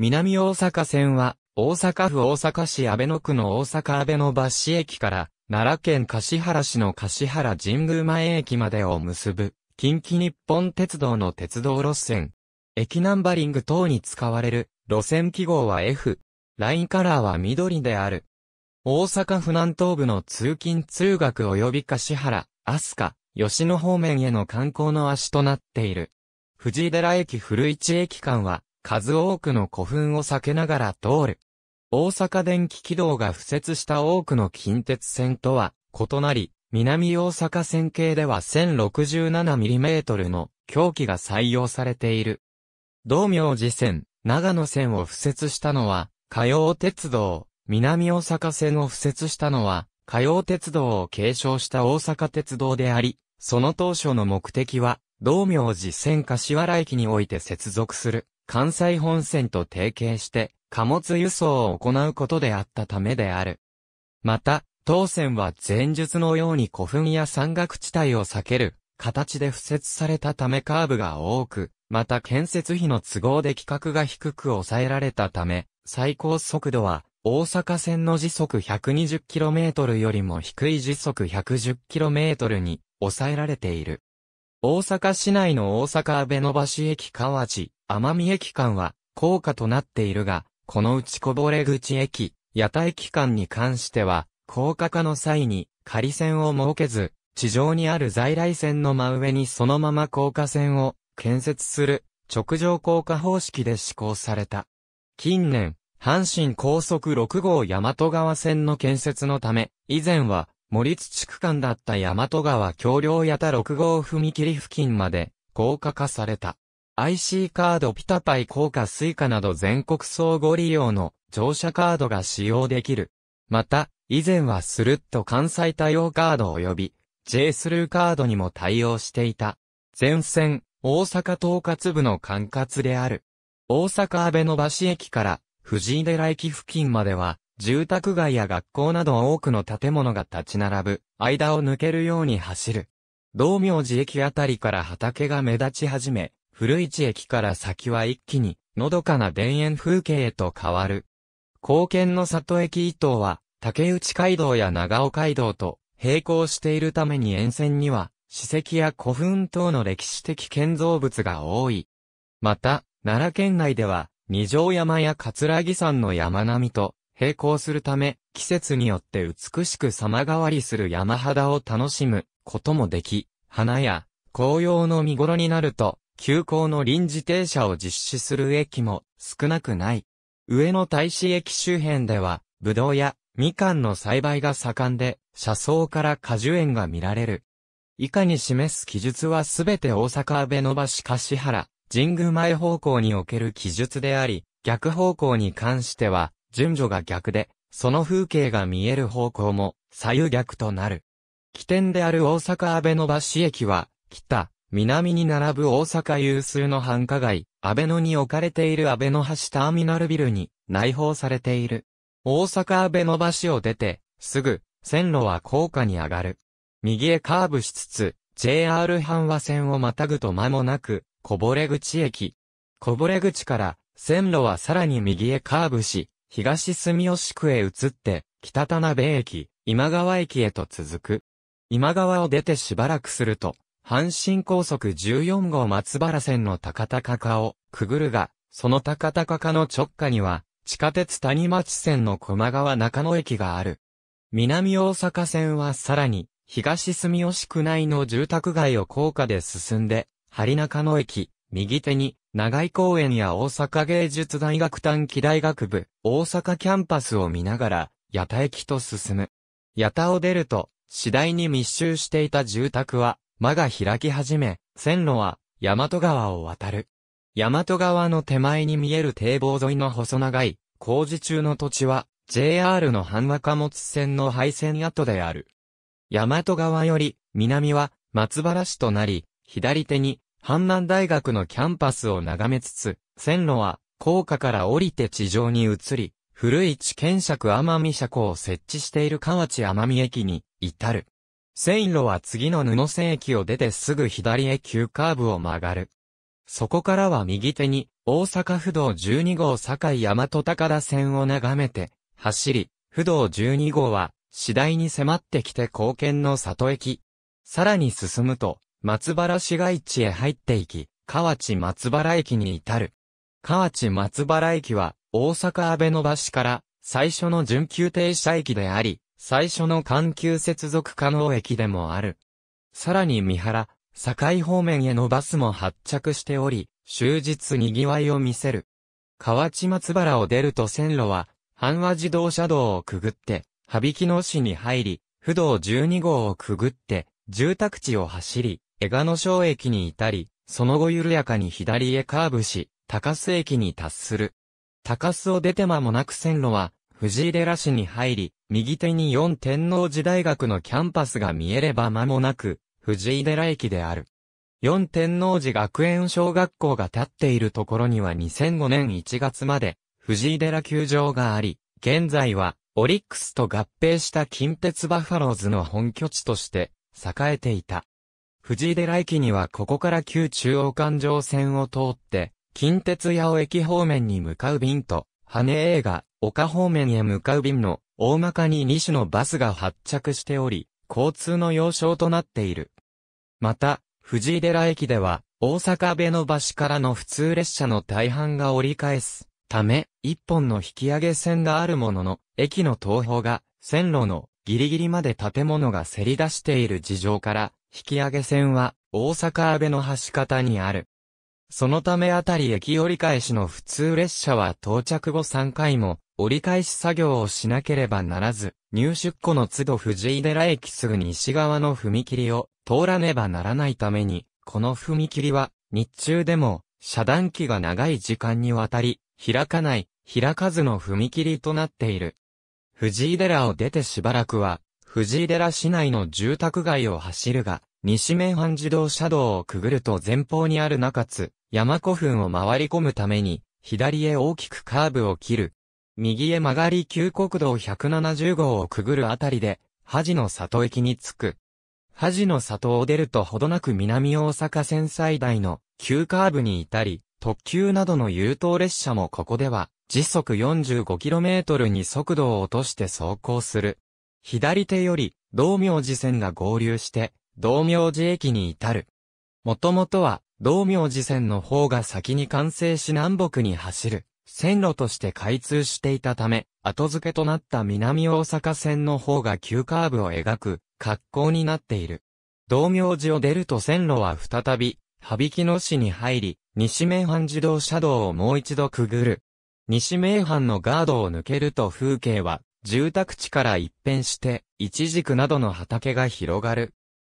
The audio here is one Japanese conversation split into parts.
南大阪線は、大阪府大阪市阿倍野区の大阪阿倍野橋駅から、奈良県柏原市の柏原神宮前駅までを結ぶ、近畿日本鉄道の鉄道路線。駅ナンバリング等に使われる、路線記号は F。ラインカラーは緑である。大阪府南東部の通勤通学及び柏原、飛鳥、吉野方面への観光の足となっている。藤井寺駅古市駅間は、数多くの古墳を避けながら通る。大阪電気軌道が付設した多くの近鉄線とは異なり、南大阪線系では 1067mm の狂気が採用されている。道明寺線、長野線を付設したのは、火曜鉄道、南大阪線を付設したのは、火曜鉄道を継承した大阪鉄道であり、その当初の目的は、道明寺線柏原駅において接続する、関西本線と提携して、貨物輸送を行うことであったためである。また、当線は前述のように古墳や山岳地帯を避ける形で敷設されたためカーブが多く、また建設費の都合で規格が低く抑えられたため、最高速度は大阪線の時速 120km よりも低い時速 110km に抑えられている。大阪市内の大阪阿部野橋駅河内、奄美駅間は、高架となっているが、この内こぼれ口駅、屋台機関に関しては、高架化の際に、仮線を設けず、地上にある在来線の真上にそのまま高架線を建設する直上高架方式で施行された。近年、阪神高速6号大和川線の建設のため、以前は森津地区間だった大和川橋梁八田6号踏切付近まで高架化された。IC カードピタパイ高架スイカなど全国総合利用の乗車カードが使用できる。また、以前はスルッと関西対応カード及び J スルーカードにも対応していた。前線、大阪統括部の管轄である。大阪安倍野橋駅から藤井寺駅付近までは住宅街や学校など多くの建物が立ち並ぶ、間を抜けるように走る。道明寺駅あたりから畑が目立ち始め、古市駅から先は一気に、のどかな田園風景へと変わる。貢献の里駅伊東は、竹内街道や長尾街道と並行しているために沿線には、史跡や古墳等の歴史的建造物が多い。また、奈良県内では、二条山や葛城山の山並みと、並行するため、季節によって美しく様変わりする山肌を楽しむこともでき、花や紅葉の見頃になると、急行の臨時停車を実施する駅も少なくない。上野大使駅周辺では、ぶどうやみかんの栽培が盛んで、車窓から果樹園が見られる。以下に示す記述はすべて大阪阿部伸ばし橿原、神宮前方向における記述であり、逆方向に関しては、順序が逆で、その風景が見える方向も左右逆となる。起点である大阪安倍野橋駅は、北、南に並ぶ大阪有数の繁華街、安倍野に置かれている安倍の橋ターミナルビルに内包されている。大阪安倍野橋を出て、すぐ、線路は高架に上がる。右へカーブしつつ、JR 阪和線をまたぐと間もなく、こぼれ口駅。こぼれ口から、線路はさらに右へカーブし、東住吉区へ移って、北田辺駅、今川駅へと続く。今川を出てしばらくすると、阪神高速14号松原線の高高かをくぐるが、その高高かの直下には、地下鉄谷町線の駒川中野駅がある。南大阪線はさらに、東住吉区内の住宅街を高架で進んで、針中野駅、右手に、長井公園や大阪芸術大学短期大学部、大阪キャンパスを見ながら、八田駅と進む。八田を出ると、次第に密集していた住宅は、間が開き始め、線路は、大和川を渡る。大和川の手前に見える堤防沿いの細長い、工事中の土地は、JR の半和貨物線の廃線跡である。大和川より、南は、松原市となり、左手に、阪南大学のキャンパスを眺めつつ、線路は、高架から降りて地上に移り、古い地検尺奄美車庫を設置している河内奄美駅に、至る。線路は次の布線駅を出てすぐ左へ急カーブを曲がる。そこからは右手に、大阪府道12号堺大和高田線を眺めて、走り、府道12号は、次第に迫ってきて貢献の里駅。さらに進むと、松原市街地へ入っていき、河内松原駅に至る。河内松原駅は、大阪安倍の橋から最初の準急停車駅であり、最初の環球接続可能駅でもある。さらに三原、堺方面へのバスも発着しており、終日賑わいを見せる。河内松原を出ると線路は、阪和自動車道をくぐって、羽曳野市に入り、不動12号をくぐって、住宅地を走り、江賀野省駅に至り、その後緩やかに左へカーブし、高須駅に達する。高須を出て間もなく線路は、藤井寺市に入り、右手に四天王寺大学のキャンパスが見えれば間もなく、藤井寺駅である。四天王寺学園小学校が建っているところには2005年1月まで、藤井寺球場があり、現在は、オリックスと合併した近鉄バファローズの本拠地として、栄えていた。藤井寺駅にはここから旧中央環状線を通って、近鉄八尾駅方面に向かう便と、羽映画、丘方面へ向かう便の、大まかに2種のバスが発着しており、交通の要衝となっている。また、藤井寺駅では、大阪部の橋からの普通列車の大半が折り返す。ため、一本の引き上げ線があるものの、駅の東方が、線路のギリギリまで建物がせり出している事情から、引上げ線は、大阪阿部の橋方にある。そのためあたり駅折り返しの普通列車は到着後3回も、折り返し作業をしなければならず、入出庫の都度藤井寺駅すぐ西側の踏切を通らねばならないために、この踏切は、日中でも、遮断機が長い時間にわたり、開かない、開かずの踏切となっている。藤井寺を出てしばらくは、藤井寺市内の住宅街を走るが、西名阪自動車道をくぐると前方にある中津、山古墳を回り込むために、左へ大きくカーブを切る。右へ曲がり旧国道170号をくぐるあたりで、恥の里駅に着く。恥の里を出るとほどなく南大阪線最大の急カーブに至り、特急などの優等列車もここでは、時速 45km に速度を落として走行する。左手より、道明寺線が合流して、道明寺駅に至る。もともとは、道明寺線の方が先に完成し南北に走る、線路として開通していたため、後付けとなった南大阪線の方が急カーブを描く、格好になっている。道明寺を出ると線路は再び、羽き野市に入り、西名阪自動車道をもう一度くぐる。西名阪のガードを抜けると風景は住宅地から一変して、一軸などの畑が広がる。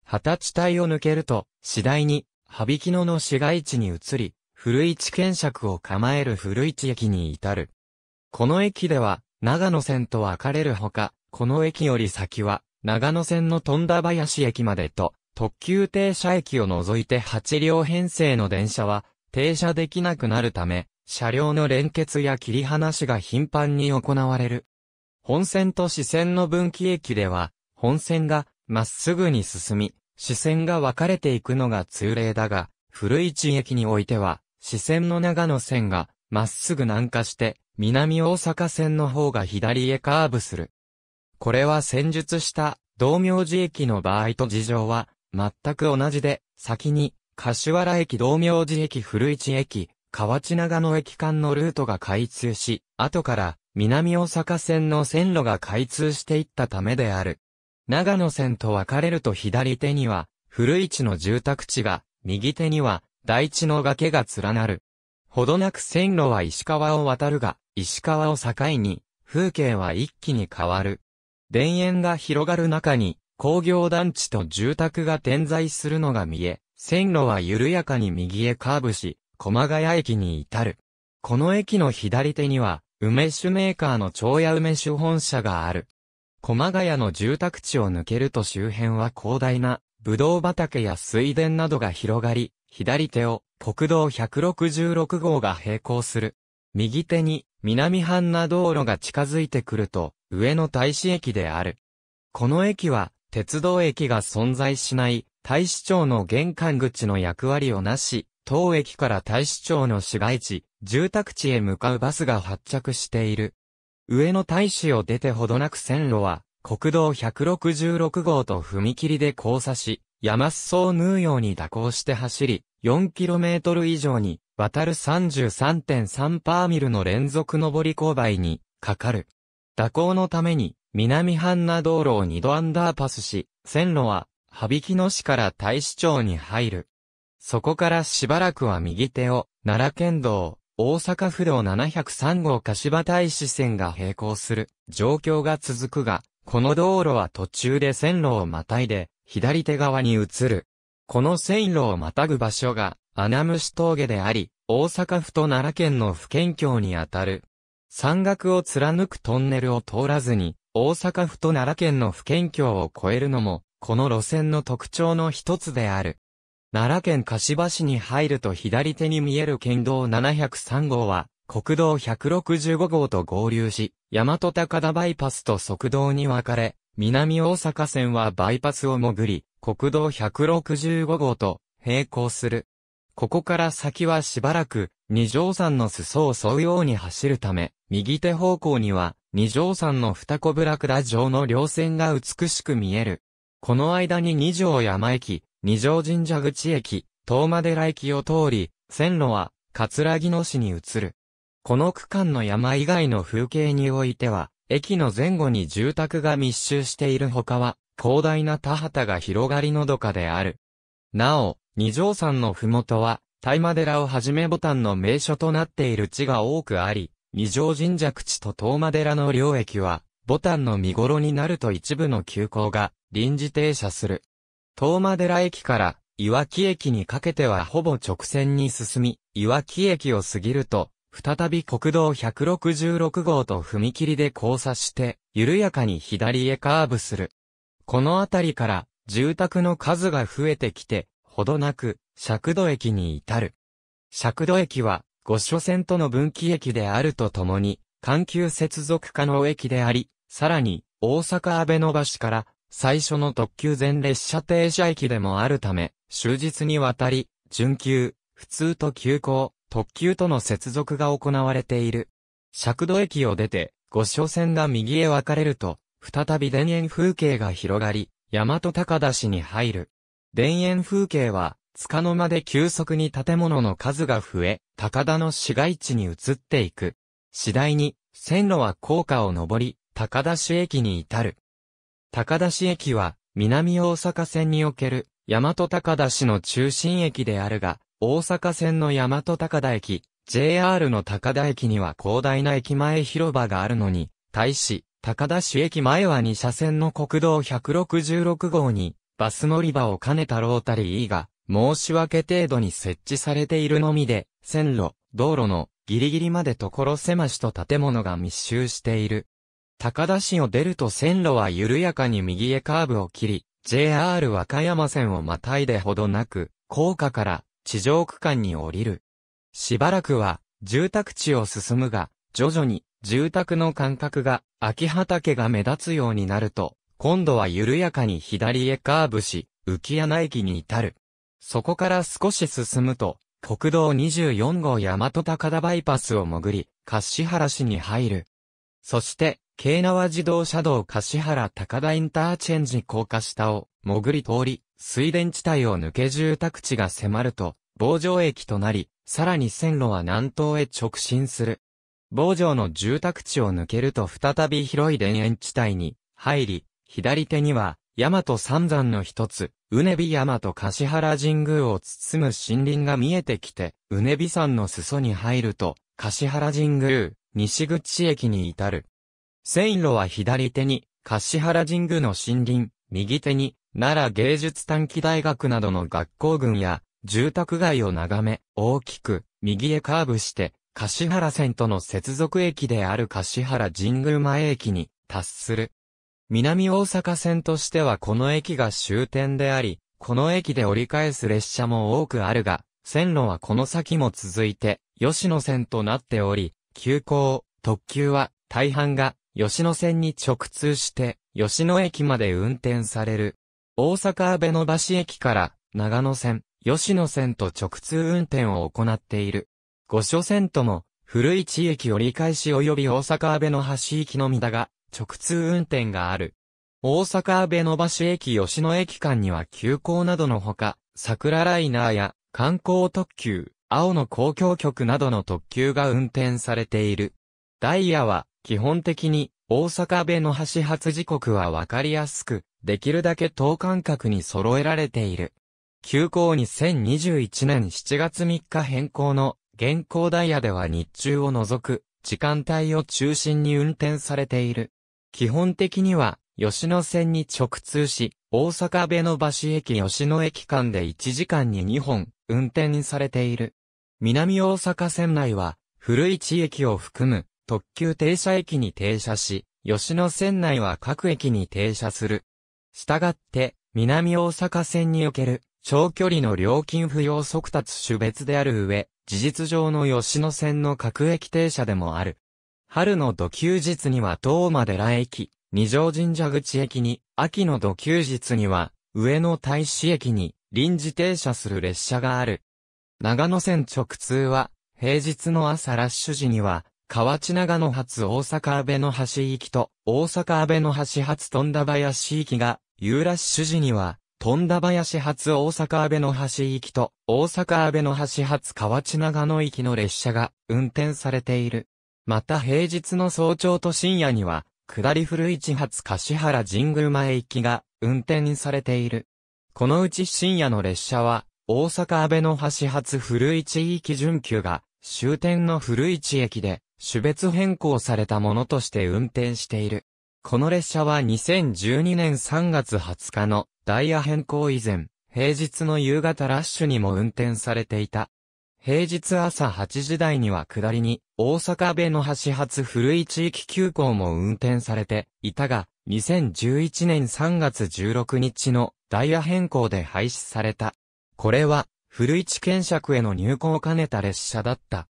畑地帯を抜けると、次第に、羽曳野の市街地に移り、古市検尺を構える古市駅に至る。この駅では、長野線と分かれるほか、この駅より先は、長野線の富田林駅までと、特急停車駅を除いて8両編成の電車は、停車できなくなるため、車両の連結や切り離しが頻繁に行われる。本線と支線の分岐駅では、本線がまっすぐに進み、支線が分かれていくのが通例だが、古市駅においては、支線の長野線がまっすぐ南下して、南大阪線の方が左へカーブする。これは戦術した道明寺駅の場合と事情は全く同じで、先に柏原駅道明寺駅古市駅、河内長野駅間のルートが開通し、後から南大阪線の線路が開通していったためである。長野線と分かれると左手には、古市の住宅地が、右手には、大地の崖が連なる。ほどなく線路は石川を渡るが、石川を境に、風景は一気に変わる。田園が広がる中に、工業団地と住宅が点在するのが見え、線路は緩やかに右へカーブし、駒ヶ谷駅に至る。この駅の左手には、梅酒メーカーの長屋梅酒本社がある。駒ヶ谷の住宅地を抜けると周辺は広大な、ぶどう畑や水田などが広がり、左手を国道166号が並行する。右手に南半那道路が近づいてくると、上野大使駅である。この駅は、鉄道駅が存在しない、大使町の玄関口の役割をなし、当駅から大使町の市街地、住宅地へ向かうバスが発着している。上野大使を出てほどなく線路は、国道166号と踏切で交差し、山裾を縫うように蛇行して走り、4km 以上に、渡る33.3パーミルの連続上り勾配に、かかる。蛇行のために、南半那道路を2度アンダーパスし、線路は、羽引野市から大使町に入る。そこからしばらくは右手を、奈良県道、大阪府道703号柏大使線が並行する状況が続くが、この道路は途中で線路をまたいで、左手側に移る。この線路をまたぐ場所が、穴虫峠であり、大阪府と奈良県の府県境にあたる。山岳を貫くトンネルを通らずに、大阪府と奈良県の府県境を越えるのも、この路線の特徴の一つである。奈良県柏市に入ると左手に見える県道703号は、国道165号と合流し、大和高田バイパスと側道に分かれ、南大阪線はバイパスを潜り、国道165号と並行する。ここから先はしばらく、二条山の裾を沿うように走るため、右手方向には、二条山の二子ブラクダ城の稜線が美しく見える。この間に二条山駅、二条神社口駅、東間寺駅を通り、線路は、葛城野市に移る。この区間の山以外の風景においては、駅の前後に住宅が密集している他は、広大な田畑が広がりのどかである。なお、二条山のふもとは、大間寺をはじめボタンの名所となっている地が多くあり、二条神社口と東間寺の両駅は、ボタンの見頃になると一部の急行が臨時停車する。東間寺駅からいわき駅にかけてはほぼ直線に進み、いわき駅を過ぎると、再び国道166号と踏切で交差して、緩やかに左へカーブする。この辺りから、住宅の数が増えてきて、ほどなく、尺度駅に至る。尺度駅は、五所線との分岐駅であるとともに、環球接続可能駅であり、さらに、大阪安倍の橋から最初の特急全列車停車駅でもあるため、終日にわたり、準急、普通と急行、特急との接続が行われている。尺度駅を出て、五所線が右へ分かれると、再び田園風景が広がり、大和高田市に入る。田園風景は、束の間で急速に建物の数が増え、高田の市街地に移っていく。次第に、線路は高架を上り、高田市駅に至る。高田市駅は、南大阪線における、大和高田市の中心駅であるが、大阪線の大和高田駅、JR の高田駅には広大な駅前広場があるのに、対し、高田市駅前は2車線の国道166号に、バス乗り場を兼ねたロータリーが、申し訳程度に設置されているのみで、線路、道路のギリギリまで所狭しと建物が密集している。高田市を出ると線路は緩やかに右へカーブを切り、JR 和歌山線をまたいでほどなく、高架から地上区間に降りる。しばらくは住宅地を進むが、徐々に住宅の間隔が秋畑が目立つようになると、今度は緩やかに左へカーブし、浮穴駅に至る。そこから少し進むと、国道24号大和高田バイパスを潜り、柏原市に入る。そして、京奈和自動車道橿原高田インターチェンジ高架下を潜り通り、水田地帯を抜け住宅地が迫ると、防城駅となり、さらに線路は南東へ直進する。防城の住宅地を抜けると再び広い田園地帯に入り、左手には、大和三山の一つ、うねび大和橿原神宮を包む森林が見えてきて、うねび山の裾に入ると、橿原神宮、西口駅に至る。線路は左手に、橿原神宮の森林、右手に、奈良芸術短期大学などの学校群や、住宅街を眺め、大きく、右へカーブして、橿原線との接続駅である橿原神宮前駅に、達する。南大阪線としてはこの駅が終点であり、この駅で折り返す列車も多くあるが、線路はこの先も続いて、吉野線となっており、急行、特急は大半が吉野線に直通して、吉野駅まで運転される。大阪阿部の橋駅から、長野線、吉野線と直通運転を行っている。五所線とも、古市駅折り返し及び大阪阿部の橋行きのみだが、直通運転がある。大阪阿部の橋駅吉野駅間には急行などのほか、桜ライナーや観光特急、青の公共局などの特急が運転されている。ダイヤは基本的に、大阪弁の橋発時刻はわかりやすく、できるだけ等間隔に揃えられている。休校2021年7月3日変更の現行ダイヤでは日中を除く時間帯を中心に運転されている。基本的には吉野線に直通し、大阪辺の橋駅吉野駅間で1時間に2本運転されている。南大阪線内は古市駅を含む特急停車駅に停車し、吉野線内は各駅に停車する。したがって、南大阪線における長距離の料金不要速達種別である上、事実上の吉野線の各駅停車でもある。春の土休日には東間寺駅、二条神社口駅に、秋の土休日には、上野大使駅に臨時停車する列車がある。長野線直通は、平日の朝ラッシュ時には、河内長野発大阪安倍の橋行きと、大阪安倍の橋発富田林行きが、ユーラッシュ時には、富田林発大阪安倍の橋行きと、大阪安倍の橋発河内長野行きの列車が運転されている。また平日の早朝と深夜には、下り古市発柏原神宮前行きが運転されている。このうち深夜の列車は、大阪安倍の橋発古市行き準急が、終点の古市駅で、種別変更されたものとして運転している。この列車は2012年3月20日のダイヤ変更以前、平日の夕方ラッシュにも運転されていた。平日朝8時台には下りに、大阪辺の橋発古い地域急行も運転されていたが、2011年3月16日のダイヤ変更で廃止された。これは、古市検釈への入港を兼ねた列車だった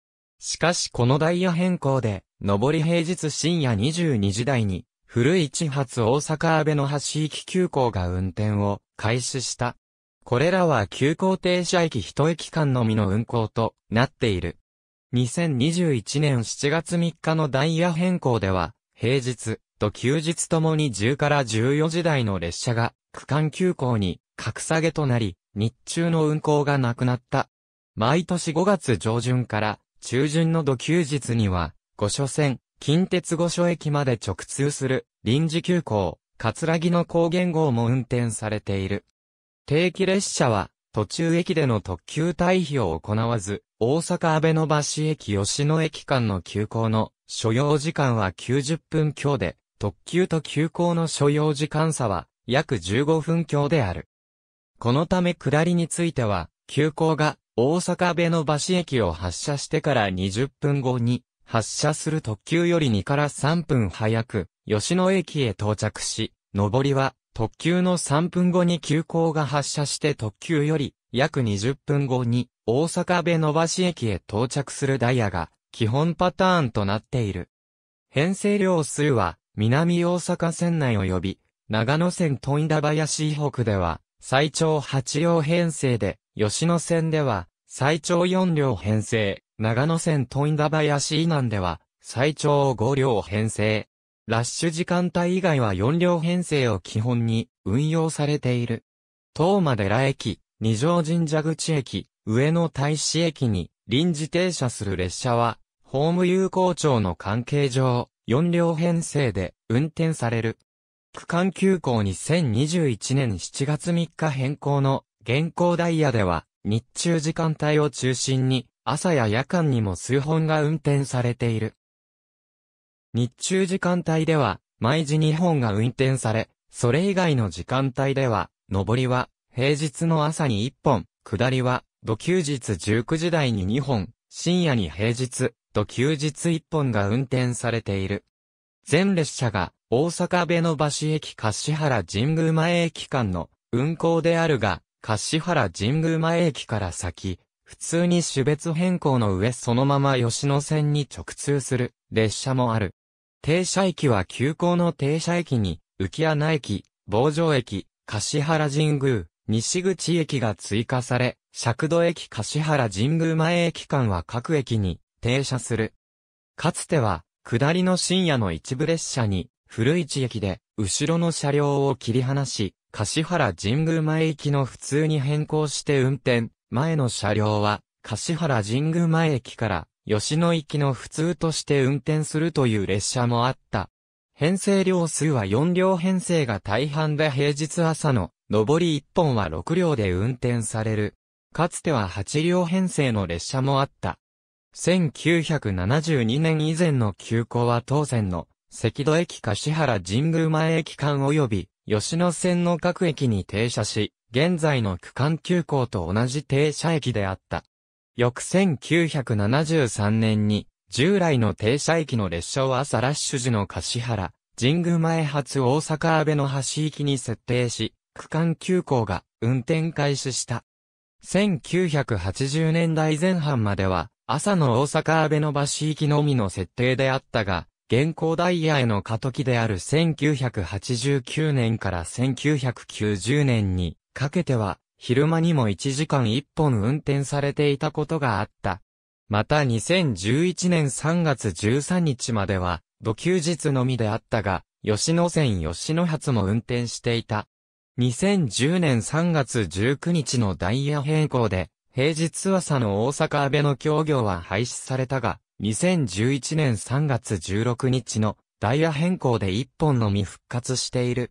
しかしこのダイヤ変更で、上り平日深夜22時台に、古い発大阪安倍の橋行き急行が運転を開始した。これらは急行停車駅一駅間のみの運行となっている。2021年7月3日のダイヤ変更では、平日と休日ともに10から14時台の列車が区間急行に格下げとなり、日中の運行がなくなった。毎年5月上旬から中旬の土休日には、五所線、近鉄五所駅まで直通する臨時急行、葛城の高原号も運転されている。定期列車は、途中駅での特急退避を行わず、大阪安倍野橋駅吉野駅間の急行の所要時間は90分強で、特急と急行の所要時間差は約15分強である。このため下りについては、急行が大阪部の橋駅を発車してから20分後に、発車する特急より2から3分早く、吉野駅へ到着し、上りは、特急の3分後に急行が発車して特急より、約20分後に、大阪部の橋駅へ到着するダイヤが、基本パターンとなっている。編成量数は、南大阪線内及び、長野線富田林北では、最長8両編成で、吉野線では、最長4両編成、長野線富田林以南では、最長5両編成。ラッシュ時間帯以外は4両編成を基本に運用されている。東間寺駅、二条神社口駅、上野大使駅に臨時停車する列車は、ホーム有効庁の関係上、4両編成で運転される。区間急行2021年7月3日変更の現行ダイヤでは、日中時間帯を中心に、朝や夜間にも数本が運転されている。日中時間帯では、毎時2本が運転され、それ以外の時間帯では、上りは、平日の朝に1本、下りは、土休日19時台に2本、深夜に平日、土休日1本が運転されている。全列車が、大阪部の橋駅柏原神宮前駅間の運行であるが、柏原神宮前駅から先、普通に種別変更の上そのまま吉野線に直通する列車もある。停車駅は急行の停車駅に、浮穴駅、坊城駅、柏原神宮、西口駅が追加され、尺度駅柏原神宮前駅間は各駅に停車する。かつては、下りの深夜の一部列車に古市駅で、後ろの車両を切り離し、柏原神宮前行きの普通に変更して運転、前の車両は、柏原神宮前駅から、吉野行きの普通として運転するという列車もあった。編成両数は4両編成が大半で平日朝の、上り1本は6両で運転される。かつては8両編成の列車もあった。1972年以前の急行は当然の関戸駅柏原神宮前駅間及び、吉野線の各駅に停車し、現在の区間急行と同じ停車駅であった。翌1973年に、従来の停車駅の列車を朝ラッシュ時の柏原、神宮前発大阪阿部の橋行きに設定し、区間急行が運転開始した。1980年代前半までは、朝の大阪阿部の橋行きのみの設定であったが、現行ダイヤへの過渡期である1989年から1990年にかけては、昼間にも1時間1本運転されていたことがあった。また2011年3月13日までは、土休日のみであったが、吉野線吉野発も運転していた。2010年3月19日のダイヤ変更で、平日朝の大阪安倍の協業は廃止されたが、2011年3月16日のダイヤ変更で1本のみ復活している。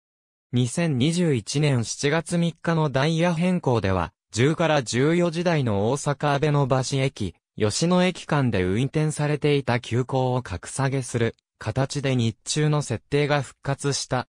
2021年7月3日のダイヤ変更では、10から14時台の大阪安倍の橋駅、吉野駅間で運転されていた急行を格下げする形で日中の設定が復活した。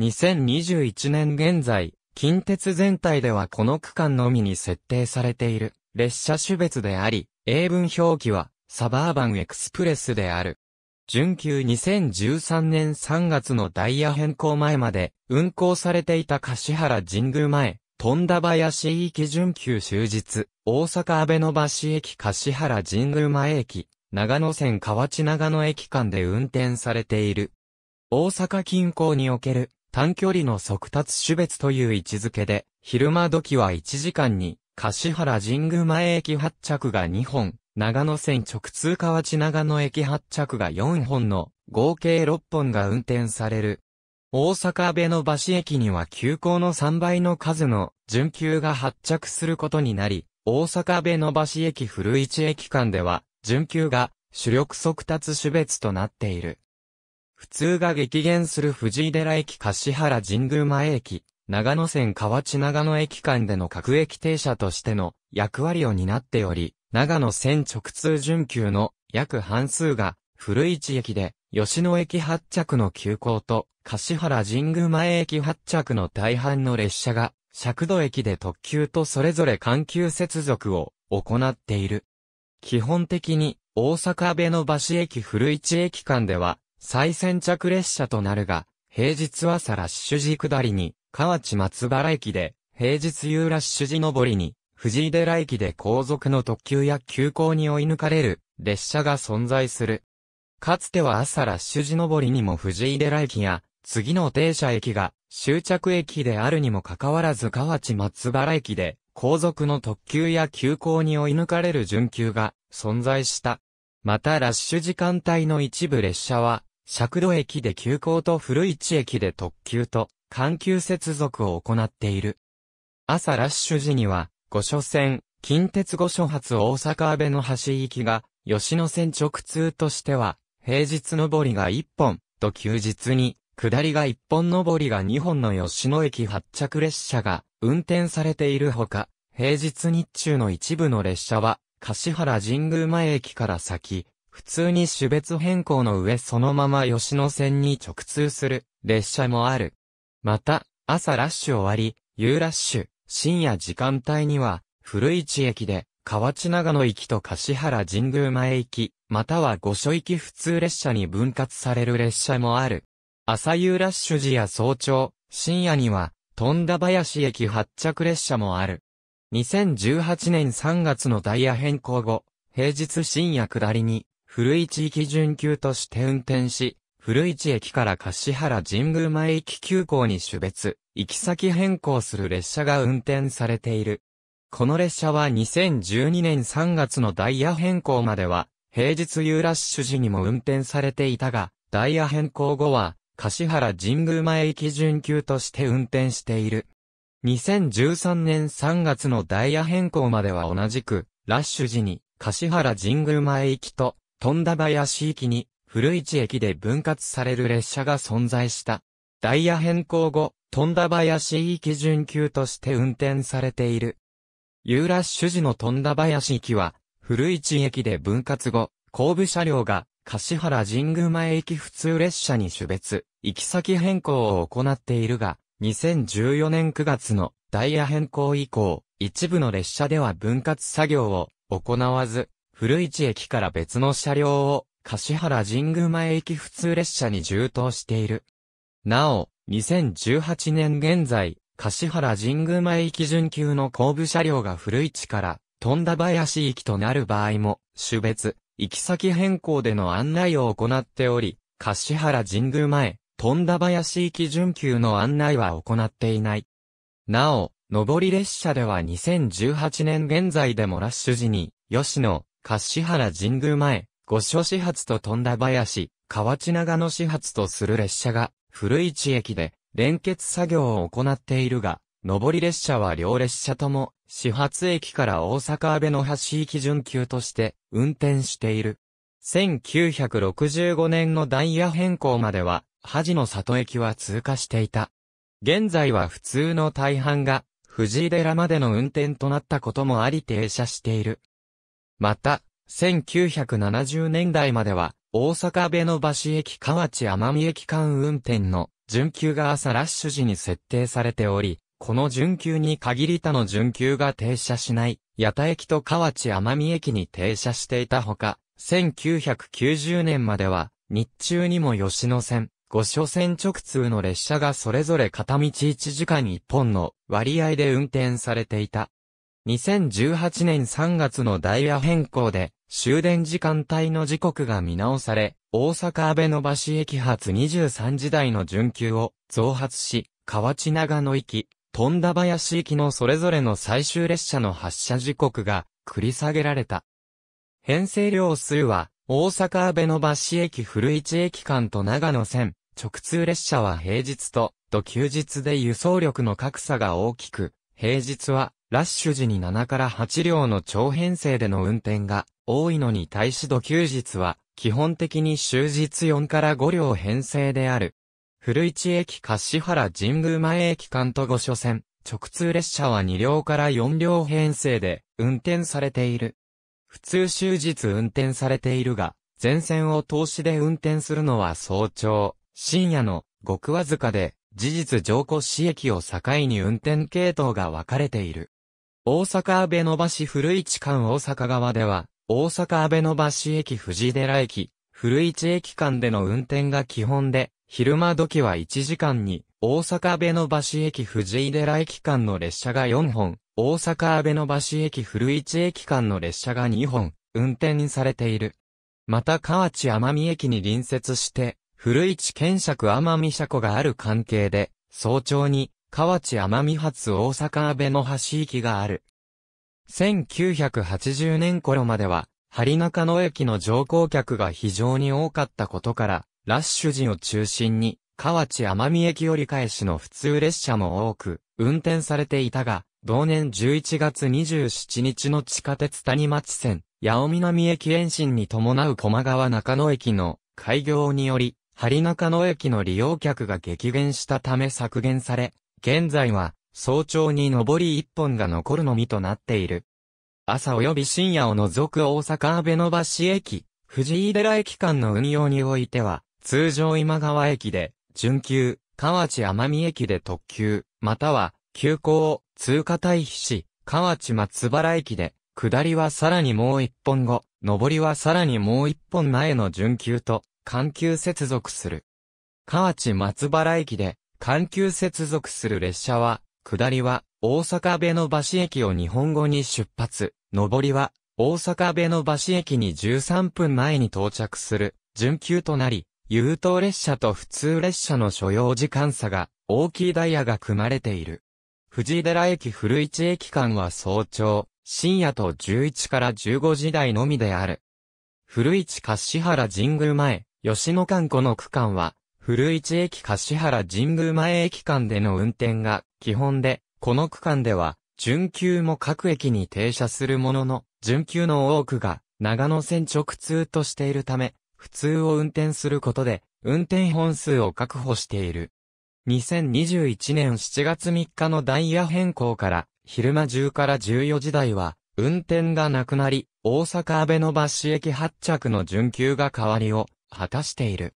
2021年現在、近鉄全体ではこの区間のみに設定されている列車種別であり、英文表記はサバーバンエクスプレスである。準急2013年3月のダイヤ変更前まで運行されていた柏原神宮前、富田林駅準急終日、大阪安倍野橋駅柏原神宮前駅、長野線河内長野駅間で運転されている。大阪近郊における短距離の速達種別という位置づけで、昼間時は1時間に柏原神宮前駅発着が2本、長野線直通河内長野駅発着が4本の合計6本が運転される。大阪部の橋駅には急行の3倍の数の準急が発着することになり、大阪部の橋駅古市駅間では、準急が主力速達種別となっている。普通が激減する藤井寺駅橿原神宮前駅、長野線河内長野駅間での各駅停車としての役割を担っており、長野線直通準急の約半数が、古市駅で、吉野駅発着の急行と、柏原神宮前駅発着の大半の列車が、尺度駅で特急とそれぞれ緩急接続を行っている。基本的に、大阪部の橋駅古市駅間では、再先着列車となるが、平日朝さらし主時下りに、河内松原駅で、平日夕ラッシュ時上りに、藤井寺駅で後続の特急や急行に追い抜かれる列車が存在する。かつては朝ラッシュ時上りにも藤井寺駅や、次の停車駅が終着駅であるにもかかわらず河内松原駅で後続の特急や急行に追い抜かれる準急が存在した。またラッシュ時間帯の一部列車は、尺度駅で急行と古市駅で特急と、緩急接続を行っている。朝ラッシュ時には、御所線、近鉄御所発大阪安倍の橋行きが、吉野線直通としては、平日上りが1本、と休日に、下りが1本上りが2本の吉野駅発着列車が運転されているほか、平日日中の一部の列車は、柏原神宮前駅から先、普通に種別変更の上そのまま吉野線に直通する列車もある。また、朝ラッシュ終わり、夕ラッシュ、深夜時間帯には、古市駅で、河内長野行きと柏原神宮前行き、または御所行き普通列車に分割される列車もある。朝夕ラッシュ時や早朝、深夜には、富田林駅発着列車もある。2018年3月のダイヤ変更後、平日深夜下りに、古市行き準急として運転し、古市駅から橿原神宮前駅急行に種別、行き先変更する列車が運転されている。この列車は2012年3月のダイヤ変更までは、平日ユーラッシュ時にも運転されていたが、ダイヤ変更後は、橿原神宮前駅準急として運転している。2013年3月のダイヤ変更までは同じく、ラッシュ時に、橿原神宮前駅と、富田林駅に、古市駅で分割される列車が存在した。ダイヤ変更後、富田林駅準急として運転されている。ユーラッシュ時の富田林駅は、古市駅で分割後、後部車両が、柏原神宮前駅普通列車に種別、行き先変更を行っているが、2014年9月のダイヤ変更以降、一部の列車では分割作業を行わず、古市駅から別の車両を柏原神宮前駅普通列車に充当している。なお、2018年現在、柏原神宮前駅準急の後部車両が古市から富田林行きとなる場合も、種別、行き先変更での案内を行っており、柏原神宮前、富田林行き準急の案内は行っていない。なお、上り列車では2018年現在でもラッシュ時に、吉野、柏原神宮前、五所始発と富田林、河内長野始発とする列車が、古市駅で、連結作業を行っているが、上り列車は両列車とも、始発駅から大阪安倍の橋行き準急として、運転している。1965年のダイヤ変更までは、恥の里駅は通過していた。現在は普通の大半が、藤井寺までの運転となったこともあり停車している。また、1970年代までは、大阪辺野橋駅河内奄美駅間運転の準急が朝ラッシュ時に設定されており、この準急に限り他の準急が停車しない、八田駅と河内奄美駅に停車していたほか、1990年までは、日中にも吉野線、五所線直通の列車がそれぞれ片道1時間1本の割合で運転されていた。2018年3月のダイヤ変更で、終電時間帯の時刻が見直され、大阪安倍の橋駅発23時台の準急を増発し、河内長野駅、富田林行きのそれぞれの最終列車の発車時刻が繰り下げられた。編成量数は、大阪安倍の橋駅古市駅間と長野線、直通列車は平日と、と休日で輸送力の格差が大きく、平日はラッシュ時に7から8両の長編成での運転が多いのに対し土休日は基本的に終日4から5両編成である。古市駅柏原神宮前駅間と5所線、直通列車は2両から4両編成で運転されている。普通終日運転されているが、全線を通しで運転するのは早朝、深夜のごくわずかで、事実上越市駅を境に運転系統が分かれている。大阪安倍野橋古市間大阪側では、大阪安倍野橋駅藤寺駅、古市駅間での運転が基本で、昼間時は1時間に、大阪安倍野橋駅藤井寺駅間の列車が4本、大阪安倍野橋駅古市駅間の列車が2本、運転されている。また河内奄美駅に隣接して、古市県尺奄美車庫がある関係で、早朝に、河内奄美発大阪阿部の橋行きがある。1980年頃までは、針中野駅の乗降客が非常に多かったことから、ラッシュ時を中心に、河内奄美駅折り返しの普通列車も多く、運転されていたが、同年11月27日の地下鉄谷町線、八尾南駅延伸に伴う駒川中野駅の開業により、針中野駅の利用客が激減したため削減され、現在は、早朝に上り一本が残るのみとなっている。朝及び深夜を除く大阪阿部野橋駅、藤井寺駅間の運用においては、通常今川駅で、準急、河内奄美駅で特急、または、急行を通過退避し、河内松原駅で、下りはさらにもう一本後、上りはさらにもう一本前の準急と、緩急接続する。河内松原駅で、環球接続する列車は、下りは、大阪部の橋駅を日本語に出発、上りは、大阪部の橋駅に13分前に到着する、準急となり、優等列車と普通列車の所要時間差が、大きいダイヤが組まれている。藤寺駅古市駅間は早朝、深夜と11から15時台のみである。古市柏原神宮前、吉野観湖の区間は、古市駅柏原神宮前駅間での運転が基本で、この区間では、準急も各駅に停車するものの、準急の多くが長野線直通としているため、普通を運転することで、運転本数を確保している。2021年7月3日のダイヤ変更から、昼間10から14時台は、運転がなくなり、大阪安倍の橋駅発着の準急が代わりを果たしている。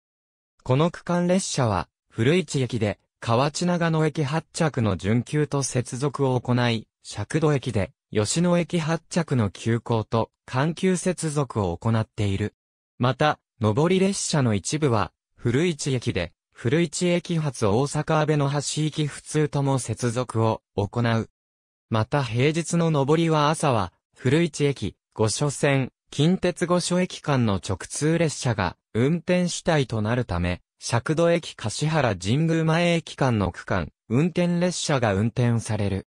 この区間列車は、古市駅で、河内長野駅発着の準急と接続を行い、尺度駅で、吉野駅発着の急行と環急接続を行っている。また、上り列車の一部は、古市駅で、古市駅発大阪安倍の橋行き普通とも接続を行う。また平日の上りは朝は、古市駅、五所線、近鉄五所駅間の直通列車が運転主体となるため、尺度駅柏原神宮前駅間の区間、運転列車が運転される。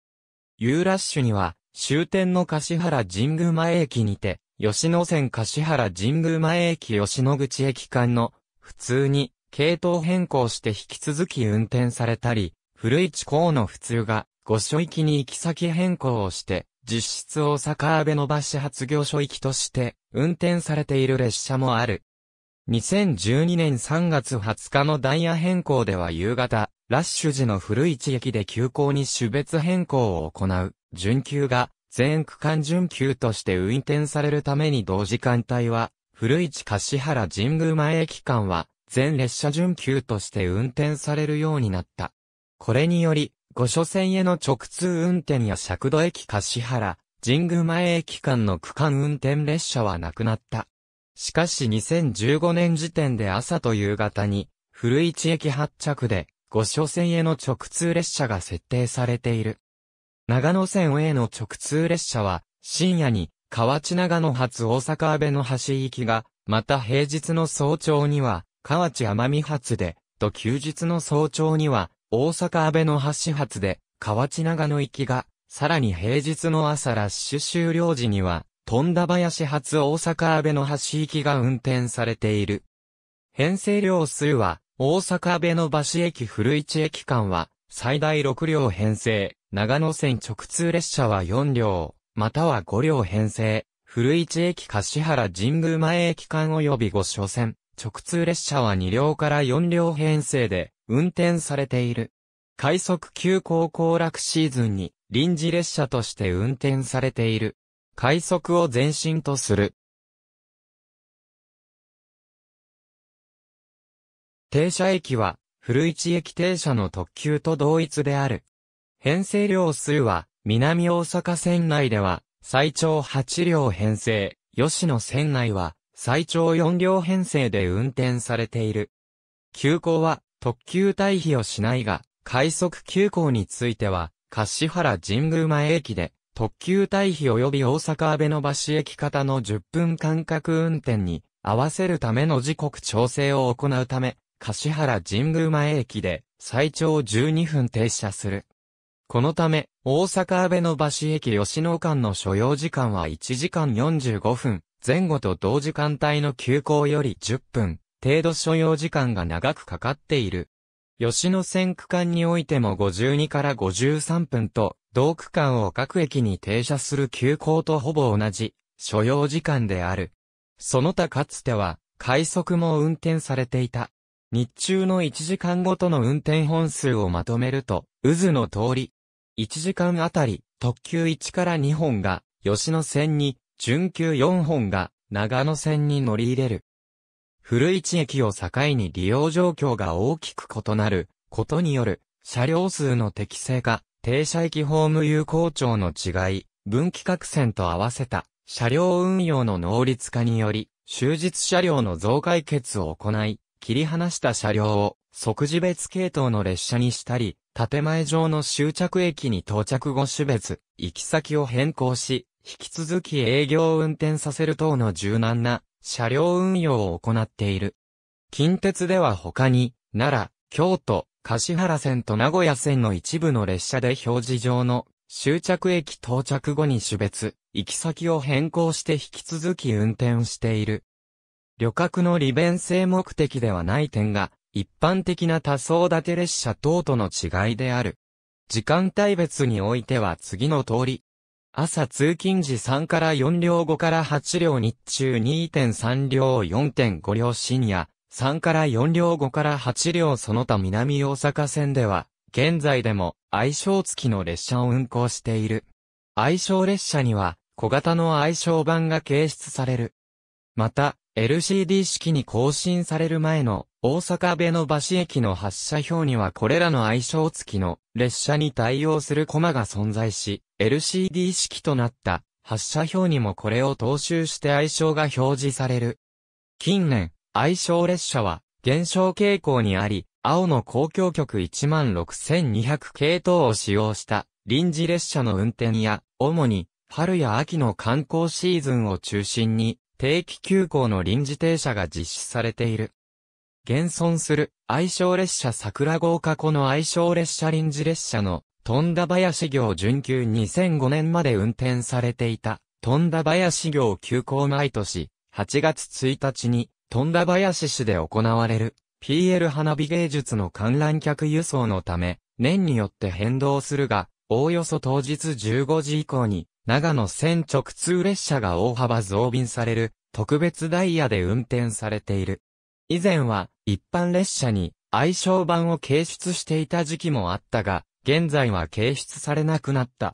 U ラッシュには、終点の柏原神宮前駅にて、吉野線柏原神宮前駅吉野口駅間の、普通に、系統変更して引き続き運転されたり、古市港の普通が、五所行きに行き先変更をして、実質大阪阿部の橋発業所行きとして、運転されている列車もある。2012年3月20日のダイヤ変更では夕方、ラッシュ時の古市駅で急行に種別変更を行う、準急が、全区間準急として運転されるために同時間帯は、古市柏原神宮前駅間は、全列車準急として運転されるようになった。これにより、五所線への直通運転や尺度駅柏原、神宮前駅間の区間運転列車はなくなった。しかし2015年時点で朝と夕方に、古市駅発着で、五所線への直通列車が設定されている。長野線への直通列車は、深夜に、河内長野発大阪安倍の橋行きが、また平日の早朝には、河内奄美発で、と休日の早朝には、大阪安倍の橋発で、河内長野行きが、さらに平日の朝ラッシュ終了時には、富田林発大阪安倍の橋行きが運転されている。編成両数は、大阪安倍の橋駅古市駅間は、最大6両編成、長野線直通列車は4両、または5両編成、古市駅柏原神宮前駅間及び5所線、直通列車は2両から4両編成で、運転されている。快速急行行楽シーズンに臨時列車として運転されている。快速を前進とする。停車駅は、古市駅停車の特急と同一である。編成量数は、南大阪線内では、最長8両編成、吉野線内は、最長4両編成で運転されている。急行は、特急退避をしないが、快速急行については、橿原神宮前駅で、特急退避及び大阪阿部の橋駅方の10分間隔運転に合わせるための時刻調整を行うため、橿原神宮前駅で最長12分停車する。このため、大阪阿部の橋駅吉野間の所要時間は1時間45分、前後と同時間帯の急行より10分、程度所要時間が長くかかっている。吉野線区間においても52から53分と、同区間を各駅に停車する急行とほぼ同じ、所要時間である。その他かつては、快速も運転されていた。日中の1時間ごとの運転本数をまとめると、渦の通り。1時間あたり、特急1から2本が、吉野線に、準急4本が、長野線に乗り入れる。古市駅を境に利用状況が大きく異なることによる車両数の適正化、停車駅ホーム有効庁の違い、分岐各線と合わせた車両運用の能率化により、終日車両の増解決を行い、切り離した車両を即時別系統の列車にしたり、建前上の終着駅に到着後種別、行き先を変更し、引き続き営業を運転させる等の柔軟な車両運用を行っている。近鉄では他に、奈良、京都、柏原線と名古屋線の一部の列車で表示上の終着駅到着後に種別、行き先を変更して引き続き運転している。旅客の利便性目的ではない点が、一般的な多層建て列車等との違いである。時間帯別においては次の通り、朝通勤時3から4両5から8両日中2.3両4.5両深夜3から4両5から8両その他南大阪線では現在でも愛称付きの列車を運行している。愛称列車には小型の愛称版が掲出される。また LCD 式に更新される前の大阪部の橋駅の発車表にはこれらの愛称付きの列車に対応するコマが存在し、LCD 式となった発車表にもこれを踏襲して愛称が表示される。近年、愛称列車は減少傾向にあり、青の公共局16200系統を使用した臨時列車の運転や、主に春や秋の観光シーズンを中心に定期休校の臨時停車が実施されている。現存する愛称列車桜号過去の愛称列車臨時列車の富田林行準急2005年まで運転されていた富田林行急行毎年8月1日に富田林市で行われる PL 花火芸術の観覧客輸送のため年によって変動するがおおよそ当日15時以降に長野線直通列車が大幅増便される特別ダイヤで運転されている。以前は一般列車に愛称版を掲出していた時期もあったが、現在は掲出されなくなった。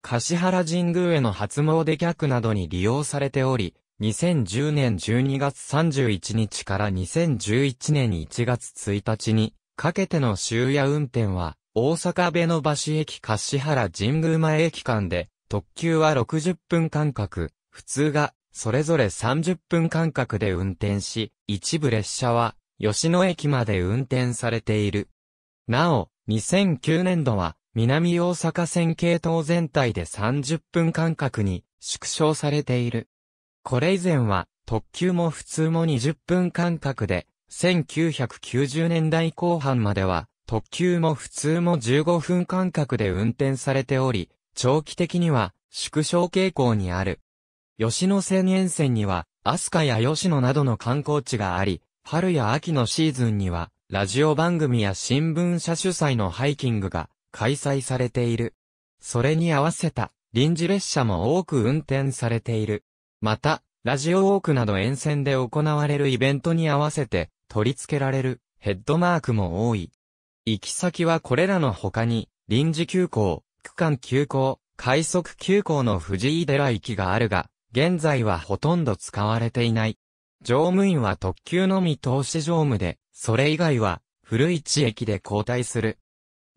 柏原神宮への初詣客などに利用されており、2010年12月31日から2011年1月1日にかけての終夜運転は、大阪辺の橋駅柏原神宮前駅間で、特急は60分間隔、普通がそれぞれ30分間隔で運転し、一部列車は吉野駅まで運転されている。なお、2009年度は、南大阪線系統全体で30分間隔に縮小されている。これ以前は、特急も普通も20分間隔で、1990年代後半までは、特急も普通も15分間隔で運転されており、長期的には縮小傾向にある。吉野線沿線には、飛鳥や吉野などの観光地があり、春や秋のシーズンには、ラジオ番組や新聞社主催のハイキングが開催されている。それに合わせた臨時列車も多く運転されている。また、ラジオウォークなど沿線で行われるイベントに合わせて取り付けられるヘッドマークも多い。行き先はこれらの他に、臨時休校、区間休校、快速休校の藤井寺行きがあるが、現在はほとんど使われていない。乗務員は特急のみ通し乗務で、それ以外は、古市駅で交代する。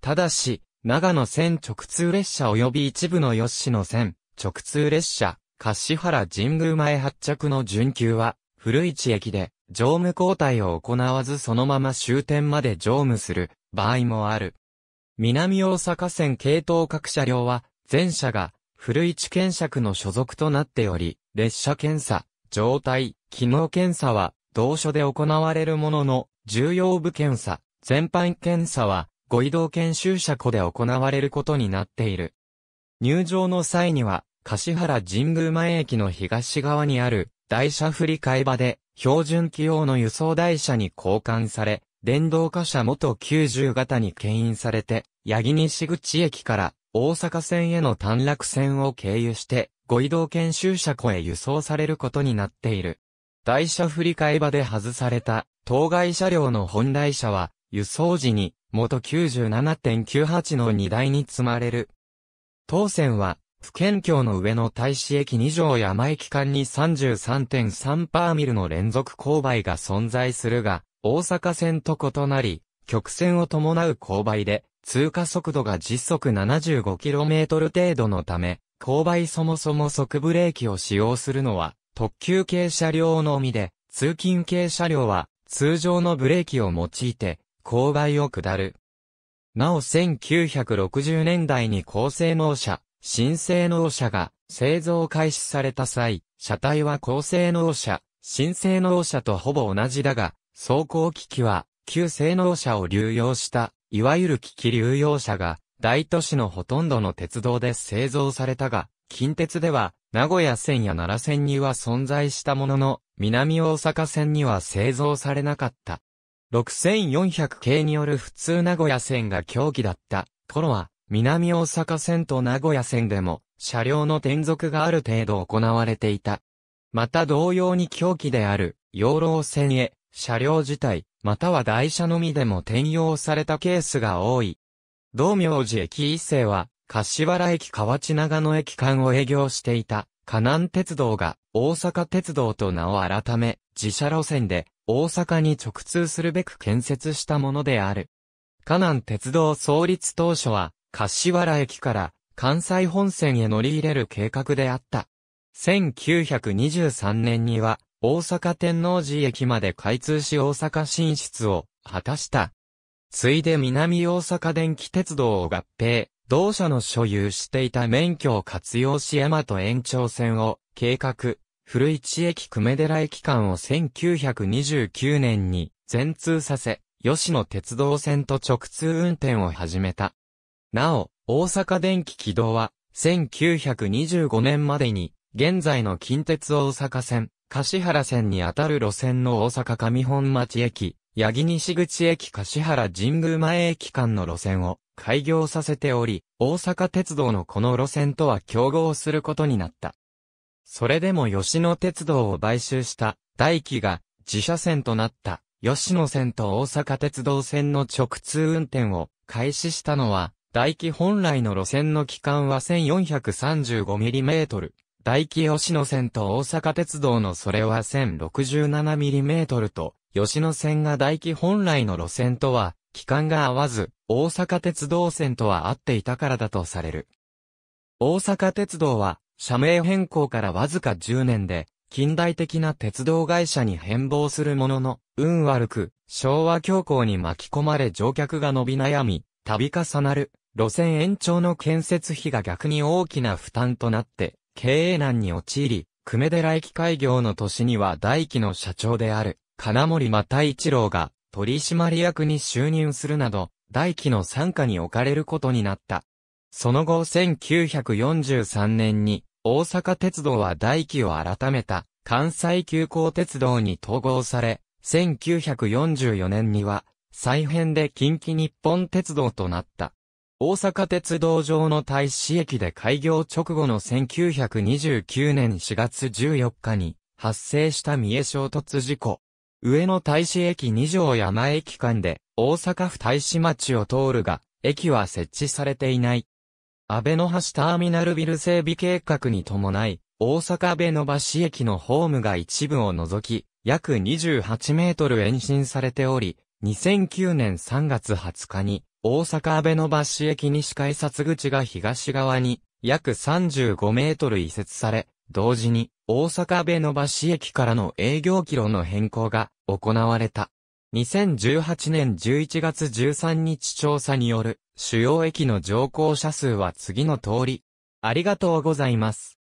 ただし、長野線直通列車及び一部の吉野線、直通列車、柏原神宮前発着の準急は、古市駅で、乗務交代を行わずそのまま終点まで乗務する場合もある。南大阪線系統各車両は、全車が古市検索の所属となっており、列車検査、状態、機能検査は、同所で行われるものの、重要部検査、全般検査は、ご移動研修車庫で行われることになっている。入場の際には、柏原神宮前駅の東側にある、台車振り替え場で、標準機用の輸送台車に交換され、電動貨車元90型に牽引されて、八木西口駅から大阪線への短絡線を経由して、ご移動研修車庫へ輸送されることになっている。台車振り替え場で外された当該車両の本台車は輸送時に元97.98の荷台に積まれる。当線は府県境の上の大使駅2条山駅間に33.3パーミルの連続勾配が存在するが、大阪線と異なり、曲線を伴う勾配で、通過速度が実速 75km 程度のため、勾配そもそも即ブレーキを使用するのは、特急系車両のみで、通勤系車両は、通常のブレーキを用いて、勾配を下る。なお1960年代に高性能車、新性能車が製造開始された際、車体は高性能車、新性能車とほぼ同じだが、走行機器は旧性能車を流用した、いわゆる機器流用車が大都市のほとんどの鉄道で製造されたが、近鉄では、名古屋線や奈良線には存在したものの、南大阪線には製造されなかった。6400系による普通名古屋線が狂気だった頃は、南大阪線と名古屋線でも、車両の転属がある程度行われていた。また同様に狂気である、養老線へ、車両自体、または台車のみでも転用されたケースが多い。道明寺駅一世は、柏原駅河内長野駅間を営業していた、河南鉄道が、大阪鉄道と名を改め、自社路線で、大阪に直通するべく建設したものである。河南鉄道創立当初は、柏原駅から関西本線へ乗り入れる計画であった。1923年には、大阪天王寺駅まで開通し大阪進出を果たした。ついで南大阪電気鉄道を合併、同社の所有していた免許を活用し大和延長線を計画、古市駅久米寺駅間を1929年に全通させ、吉野鉄道線と直通運転を始めた。なお、大阪電気軌道は、1925年までに、現在の近鉄大阪線、柏原線にあたる路線の大阪上本町駅、八木西口駅柏原神宮前駅間の路線を開業させており、大阪鉄道のこの路線とは競合することになった。それでも吉野鉄道を買収した大輝が自社線となった吉野線と大阪鉄道線の直通運転を開始したのは、大輝本来の路線の期間は 1435mm。大輝吉野線と大阪鉄道のそれは 1067mm と吉野線が大気本来の路線とは、期間が合わず、大阪鉄道線とは合っていたからだとされる。大阪鉄道は、社名変更からわずか10年で、近代的な鉄道会社に変貌するものの、運悪く、昭和恐慌に巻き込まれ乗客が伸び悩み、度重なる、路線延長の建設費が逆に大きな負担となって、経営難に陥り、久米寺駅開業の年には大輝の社長である、金森又一郎が取締役に就任するなど、大輝の傘下に置かれることになった。その後1943年に、大阪鉄道は大輝を改めた関西急行鉄道に統合され、1944年には、再編で近畿日本鉄道となった。大阪鉄道上の大使駅で開業直後の1929年4月14日に発生した三重衝突事故。上野大使駅2条山駅間で、大阪府大使町を通るが、駅は設置されていない。安倍の橋ターミナルビル整備計画に伴い、大阪安倍の橋駅のホームが一部を除き、約28メートル延伸されており、2009年3月20日に、大阪安倍の橋駅西改札口が東側に、約35メートル移設され、同時に、大阪部の橋駅からの営業キロの変更が行われた。2018年11月13日調査による主要駅の乗降者数は次の通り。ありがとうございます。